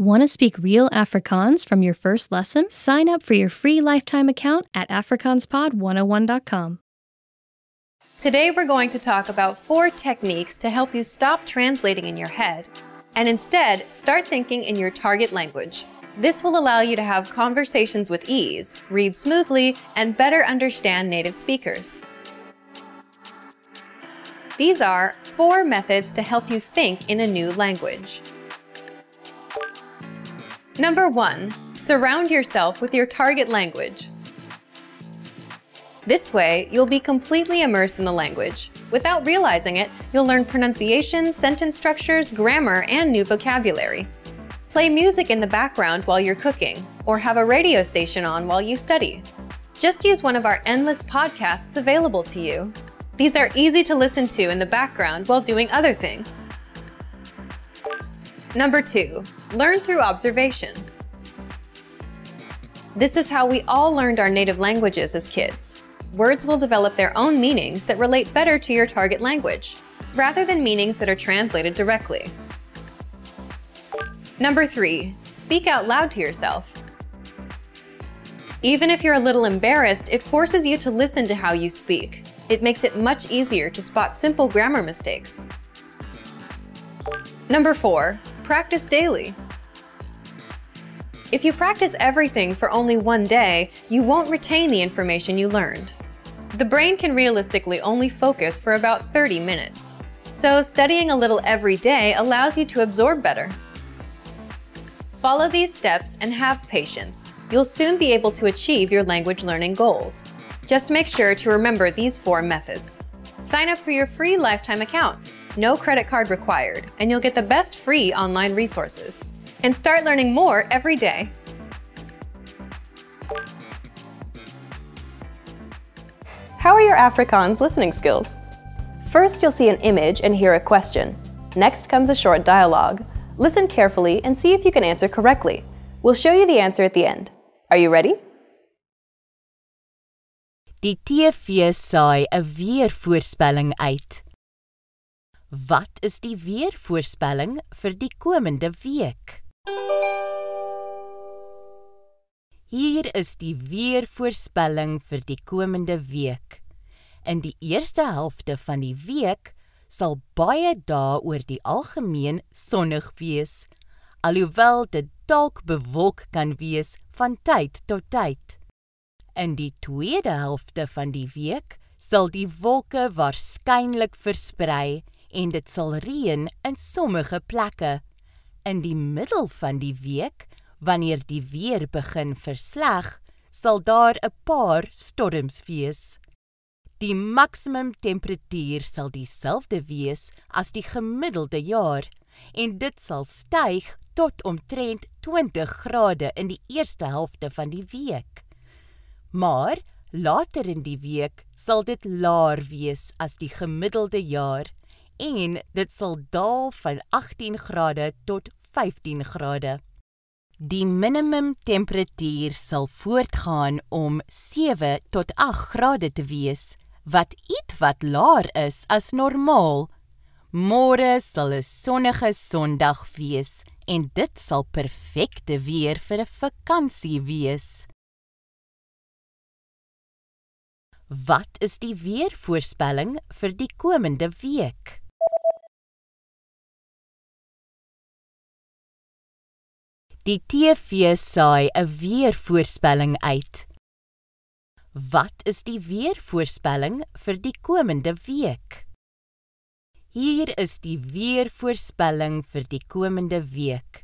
Want to speak real Afrikaans from your first lesson? Sign up for your free lifetime account at afrikaanspod101.com. Today we're going to talk about four techniques to help you stop translating in your head and instead start thinking in your target language. This will allow you to have conversations with ease, read smoothly, and better understand native speakers. These are four methods to help you think in a new language. Number one, surround yourself with your target language. This way, you'll be completely immersed in the language. Without realizing it, you'll learn pronunciation, sentence structures, grammar, and new vocabulary. Play music in the background while you're cooking, or have a radio station on while you study. Just use one of our endless podcasts available to you. These are easy to listen to in the background while doing other things. Number two, learn through observation. This is how we all learned our native languages as kids. Words will develop their own meanings that relate better to your target language, rather than meanings that are translated directly. Number three, speak out loud to yourself. Even if you're a little embarrassed, it forces you to listen to how you speak. It makes it much easier to spot simple grammar mistakes. Number four, practice daily. If you practice everything for only one day, you won't retain the information you learned. The brain can realistically only focus for about 30 minutes. So studying a little every day allows you to absorb better. Follow these steps and have patience. You'll soon be able to achieve your language learning goals. Just make sure to remember these four methods. Sign up for your free lifetime account no credit card required, and you'll get the best free online resources. And start learning more every day. How are your Afrikaans listening skills? First, you'll see an image and hear a question. Next comes a short dialogue. Listen carefully and see if you can answer correctly. We'll show you the answer at the end. Are you ready? Die TV saai 'n weervoorspelling uit. Wat is die weervoorspelling vir die komende week? Hier is die weervoorspelling vir die komende week. In die eerste helfte van die week sal baie dae oor die algemeen sonnig wees, alhoewel dit dalk bewolk kan wees van tyd tot tyd. In die tweede helfte van die week sal die wolke waarskynlik versprei en dit sal reën in sommige plekke. In die middel van die week, wanneer die weer begin versleg, sal daar 'n paar storms wees. Die maksimum temperatuur sal dieselfde wees as die gemiddelde jaar en dit sal styg tot omtrent 20 grade in die eerste helfte van die week. Maar later in die week sal dit laer wees as die gemiddelde jaar en dit sal daal van 18 grade tot 15 grade. Die minimum temperatuur sal voortgaan om 7 tot 8 grade te wees, wat ietwat laer is as normaal. Môre sal 'n sonnige Sondag wees en dit sal perfekte weer vir 'n vakansie wees. Wat is die weervoorspelling vir die komende week? Die TV saai 'n weervoorspelling uit. Wat is die weervoorspelling vir die komende week? Hier is die weervoorspelling vir die komende week.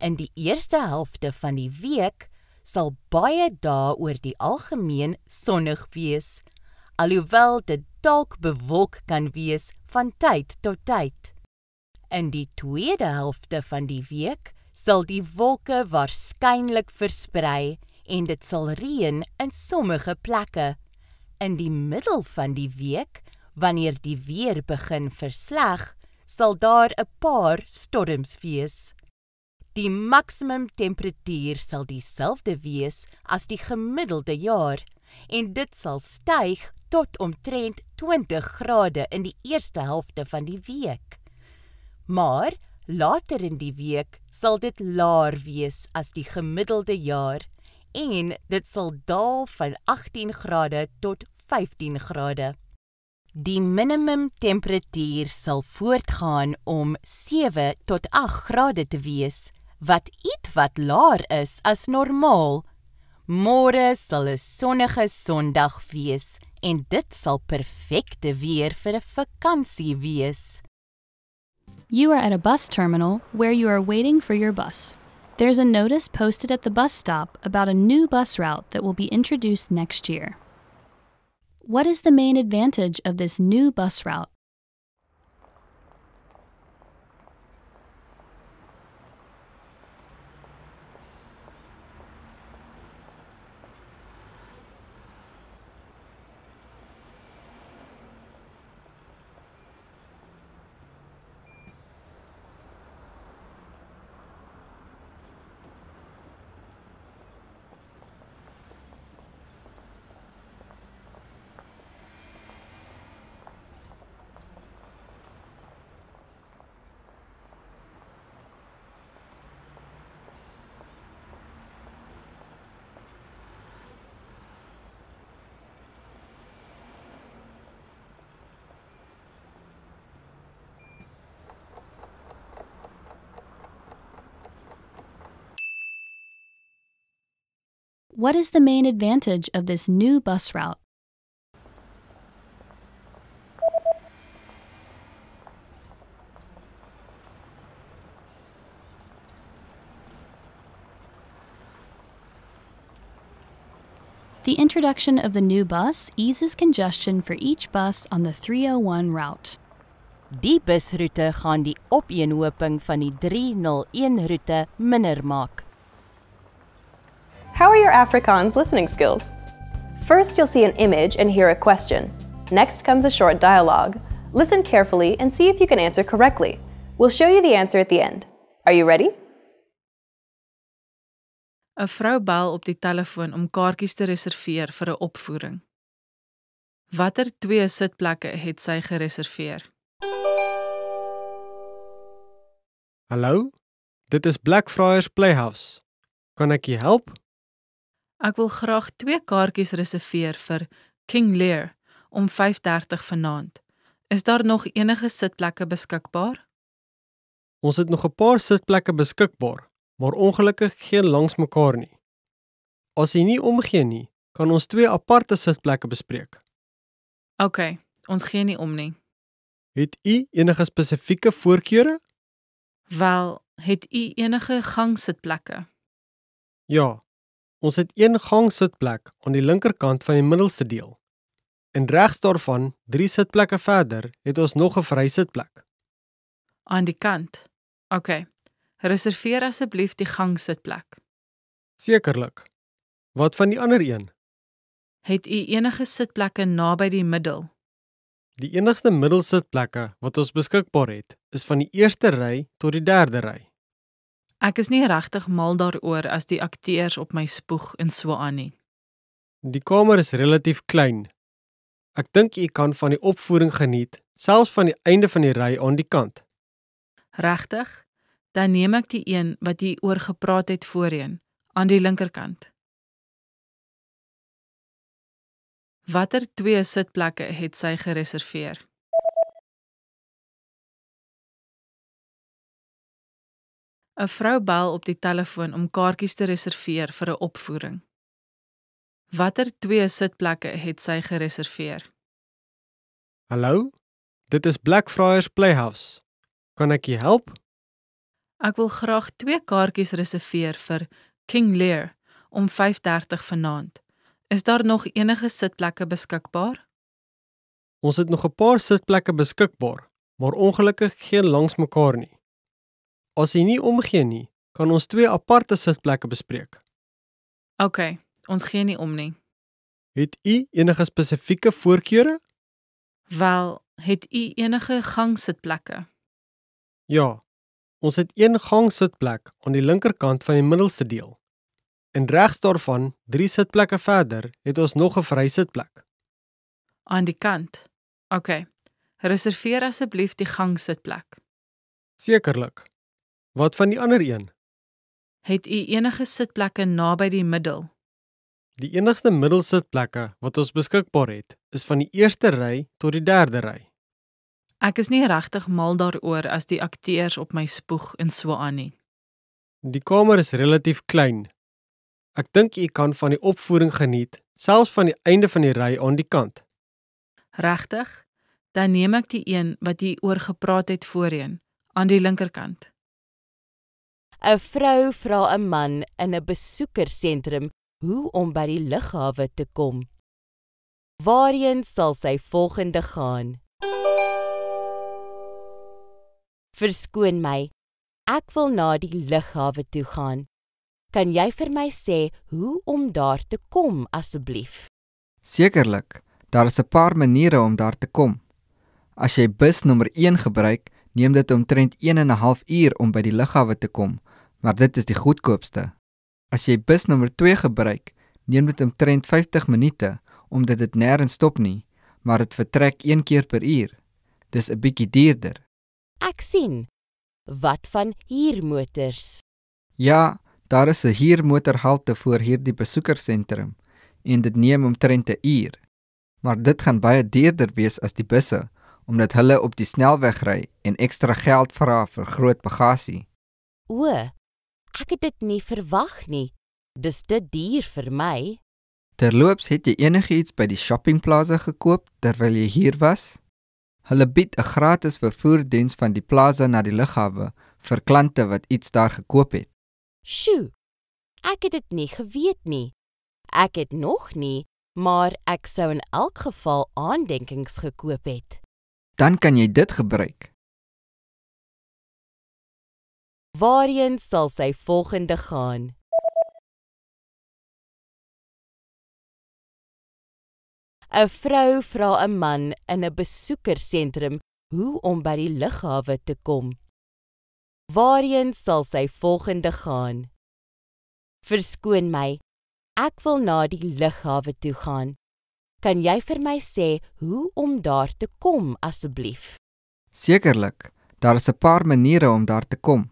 In die eerste helfte van die week sal baie dae oor die algemeen sonnig wees, alhoewel dit dalk bewolk kan wees van tyd tot tyd. In die tweede helfte van die week sal die wolke waarskynlik versprei en dit sal reën in sommige plekke. In die middel van die week, wanneer die weer begin versleg, sal daar 'n paar storms wees. Die maksimum temperatuur sal dieselfde wees as die gemiddelde jaar en dit sal styg tot omtrent 20 grade in die eerste helfte van die week. Maar later in die week sal dit laer wees as die gemiddelde jaar en dit sal daal van 18 grade tot 15 grade. Die minimum temperatuur sal voortgaan om 7 tot 8 grade te wees, wat ietwat laer is as normaal. Môre sal 'n sonnige Sondag wees en dit sal perfekte weer vir 'n vakansie wees. You are at a bus terminal where you are waiting for your bus. There's a notice posted at the bus stop about a new bus route that will be introduced next year. What is the main advantage of this new bus route? What is the main advantage of this new bus route? The introduction of the new bus eases congestion for each bus on the 301 route. Die busroete gaan die opeenhoping van die 301 roete minder maak. How are your Afrikaans listening skills? First, you'll see an image and hear a question. Next comes a short dialogue. Listen carefully and see if you can answer correctly. We'll show you the answer at the end. Are you A Vrou bel op die telefoon om kaartjies te reserveer vir 'n opvoering. Watter twee sitplekke het sy gereserveer? Hallo, dit is Blackfriars Playhouse. Kan ek u help? Ek wil graag twee kaartjies reserveer vir King Lear om 5:30 vanaand. Is daar nog enige sitplekke beskikbaar? Ons het nog 'n paar sitplekke beskikbaar, maar ongelukkig geen langs mekaar nie. As jy nie omgee nie, kan ons twee aparte sitplekke bespreek. OK, ons gee nie om nie. Het u enige spesifieke voorkeure? Wel, het u enige gangsitplekke? Ja, Ons het een gang sitplek aan die linkerkant van die middelste deel. En regs daarvan, 3 sitplekke verder, het ons nog 'n vry sitplek. Aan die kant. OK. Reserveer asseblief die gang sitplek. Sekerlik. Wat van die ander een? Het u enige sitplekke naby die middel? Die enigste middelsitplekke wat ons beskikbaar het, is van die eerste ry tot die derde ry. Ek is nie regtig mal daaroor as die akteurs op my spoeg en so aan nie. Die kamer is relatief klein. Ek dink jy kan van die opvoering geniet, selfs van die einde van die ry aan die kant. Regtig? Dan neem ek die een wat jy oor gepraat het voorheen, aan die linkerkant. Watter twee sitplekke het sy gereserveer? 'n vrou bel op die telefoon om kaartjies te reserveer vir 'n opvoering. Watter twee sitplekke het sy gereserveer? Hallo, dit is Blackfriars Playhouse. Kan ek u help? Ek wil graag twee kaartjies reserveer vir King Lear om 5:30 vanaand. Is daar nog enige sitplekke beskikbaar? Ons het nog 'n paar sitplekke beskikbaar, maar ongelukkig geen langs mekaar nie. As jy nie omgee nie, kan ons twee aparte sitplekke bespreek. OK, ons gee nie om nie. Het u enige spesifieke voorkeure? Wel, het u enige gangsitplekke? Ja. Ons het een gangsitplek aan die linkerkant van die middelste deel. En regs daarvan, 3 sitplekke verder, het ons nog 'n vry sitplek. Aan die kant. OK. Reserveer asseblief die gangsitplek. Sekerlik. Wat van die ander een? Het u enige sitplekke naby die middel? Die enigste middelsitplekke wat ons beskikbaar het, is van die eerste ry tot die derde ry. Ek is nie regtig mal daaroor as die akteurs op my spoeg en so aan nie. Die kamer is relatief klein. Ek dink u kan van die opvoering geniet, selfs van die einde van die ry aan die kant. Regtig? Dan neem ek die een wat jy oor gepraat het voorheen, aan die linkerkant. 'n Vrou vra 'n man in 'n besoekersentrum hoe om by die lughawe te kom. Waarheen sal sy volgende gaan? Verskoon my. Ek wil na die lughawe toe gaan. Kan jy vir my sê hoe om daar te kom asseblief? Sekerlik. Daar is 'n paar maniere om daar te kom. As jy bus nommer 1 gebruik, neem dit omtrent 1 en 'n half uur om by die lughawe te kom maar dit is die goedkoopste. As jy bus nommer 2 gebruik, neem dit omtrent 50 minute omdat dit nêrens stop nie, maar dit vertrek 1 keer per uur. Dis 'n bietjie duurder. Ek sien. Wat van huurmotors? Ja, daar is 'n huurmotorhalte voor hierdie besoekersentrum en dit neem omtrent 'n uur. Maar dit gaan baie duurder wees as die busse omdat hulle op die snelweg ry en ekstra geld vra vir groot bagasie. O, Ek het dit nie verwag nie. Dis te duur vir my. Terloops, het jy enigiets by die shoppingplaza gekoop terwyl jy hier was? Hulle bied 'n gratis vervoerdiens van die plaza na die lughawe vir klante wat iets daar gekoop het. Sjoe. Ek het dit nie geweet nie. Ek het nog nie, maar ek sou in elk geval aandenkings gekoop het. Dan kan jy dit gebruik. Waarheen sal sy volgende gaan? A vrou vra 'n man in 'n besoekersentrum hoe om by die lughawe te kom. Waarheen sal sy volgende gaan? Verskoon my. Ek wil na die lughawe toe gaan. Kan jy vir my sê hoe om daar te kom asseblief? Sekerlik. Daar is 'n paar maniere om daar te kom.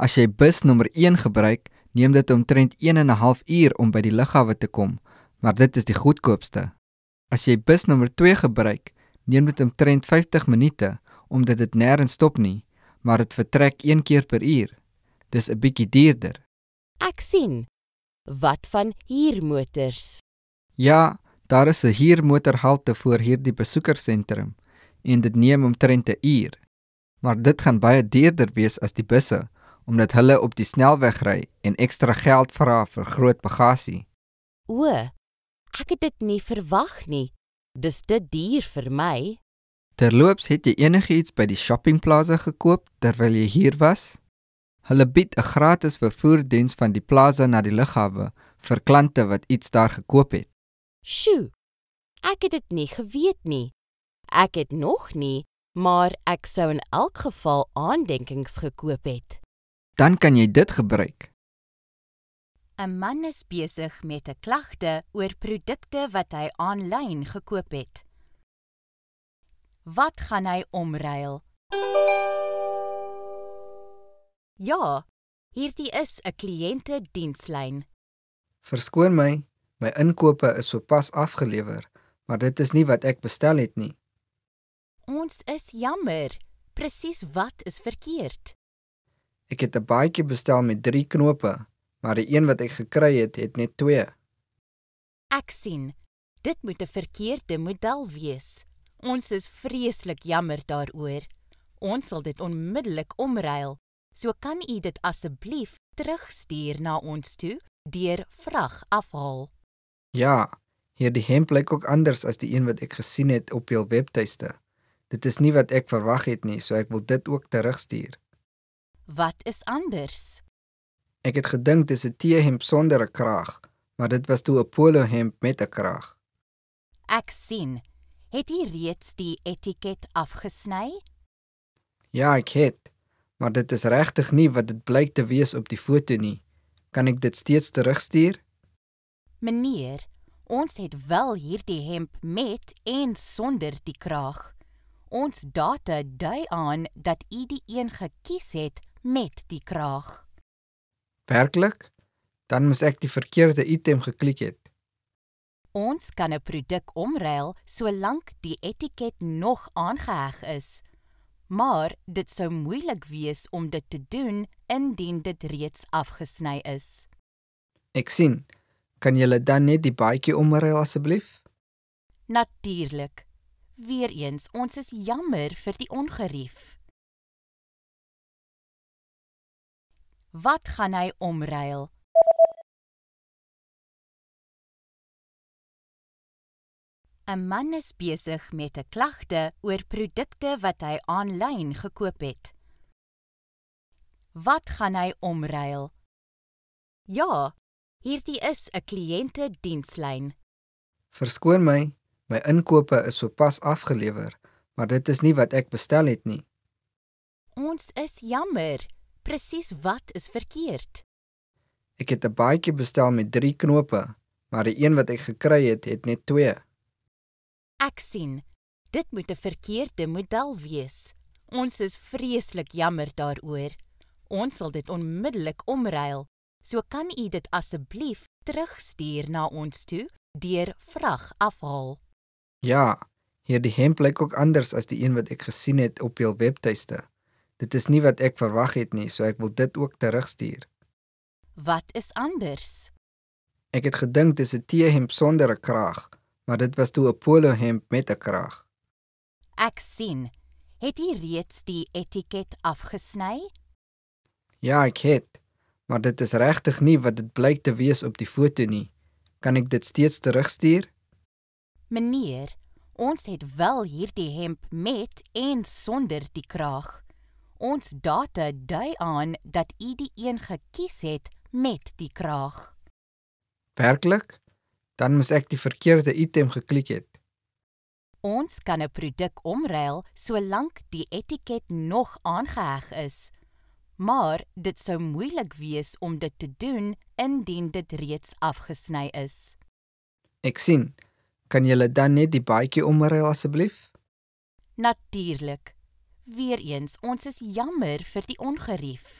As jy bus nommer 1 gebruik, neem dit omtrent 1 en 'n half uur om by die lughawe te kom, maar dit is die goedkoopste. As jy bus nommer 2 gebruik, neem dit omtrent 50 minute omdat dit nêrens stop nie, maar dit vertrek 1 keer per uur. Dis 'n bietjie duurder. Ek sien. Wat van huurmotors? Ja, daar is 'n huurmotorhalte voor hierdie besoekersentrum en dit neem omtrent 'n uur. Maar dit gaan baie duurder wees as die busse omdat hulle op die snelweg ry en ekstra geld vra vir groot bagasie. O, ek het dit nie verwag nie. Dis te duur vir my. Terloops, het jy enigiets by die shoppingplase gekoop terwyl jy hier was? Hulle bied 'n gratis vervoerdiens van die plaza na die lughawe vir klante wat iets daar gekoop het. Sjoe. Ek het dit nie geweet nie. Ek het nog nie, maar ek sou in elk geval aandenkings gekoop het dan kan jy dit gebruik. 'n Man is besig met 'n klagte oor produkte wat hy aanlyn gekoop het. Wat gaan hy omruil? Ja, hierdie is 'n kliëntedienslyn. Verskoon my, my inkope is sopas afgelewer, maar dit is nie wat ek bestel het nie. Ons is jammer. Presies wat is verkeerd? Ek het 'n baadjie bestel met 3 knope, maar die een wat ek gekry het, het net 2. Ek sien. Dit moet 'n verkeerde model wees. Ons is vreeslik jammer daaroor. Ons sal dit onmiddellik omruil. So kan u dit asseblief terugstuur na ons toe deur vrag afhaal. Ja, hierdie hemp lyk ook anders as die een wat ek gesien het op jul webtuiste. Dit is nie wat ek verwag het nie, so ek wil dit ook terugstuur. Wat is anders? Ek het gedink dis 'n T-hemp sonder 'n kraag, maar dit was toe 'n polo hemp met 'n kraag. Ek sien. Het jy reeds die etiket afgesny? Ja, ek het. Maar dit is regtig nie wat dit blyk te wees op die foto nie. Kan ek dit steeds terugstuur? Meneer, ons het wel hierdie hemp met en sonder die kraag. Ons data dui aan dat u die een gekies het met die kraag. Werklik? Dan moes ek die verkeerde item geklik het. Ons kan 'n produk omruil solank die etiket nog aangeheg is. Maar dit sou moeilik wees om dit te doen indien dit reeds afgesny is. Ek sien. Kan jy dan net die baadjie omruil asseblief? Natuurlik. Weereens, ons is jammer vir die ongerief. Wat gaan hy omruil? A man is besig met 'n klagte oor produkte wat hy aanlyn gekoop het. Wat gaan hy omruil? Ja, hierdie is 'n kliëntedienslyn. Verskoon my, my inkope is sopas afgelewer, maar dit is nie wat ek bestel het nie. Ons is jammer. Presies wat is verkeerd? Ek het 'n baadjie bestel met 3 knope, maar die een wat ek gekry het, het net 2. Ek sien. Dit moet 'n verkeerde model wees. Ons is vreeslik jammer daaroor. Ons sal dit onmiddellik omruil. So kan u dit asseblief terugstuur na ons toe deur vrag afhaal. Ja, hierdie hemp lyk ook anders as die een wat ek gesien het op julle webtuiste. Dit is nie wat ek verwag het nie, so ek wil dit ook terugstuur. Wat is anders? Ek het gedink dis 'n T-hemp sonder 'n kraag, maar dit was toe 'n polo hemp met 'n kraag. Ek sien. Het jy reeds die etiket afgesny? Ja, ek het. Maar dit is regtig nie wat dit blyk te wees op die foto nie. Kan ek dit steeds terugstuur? Meneer, ons het wel hierdie hemp met en sonder die kraag. Ons data dui aan dat u die een gekies het met die kraag. Werklik? Dan moes ek die verkeerde item geklik het. Ons kan 'n produk omruil solank die etiket nog aangeheg is. Maar dit sou moeilik wees om dit te doen indien dit reeds afgesny is. Ek sien. Kan jy dan net die baadjie omruil asseblief? Natuurlik. Weereens, ons is jammer vir die ongerief.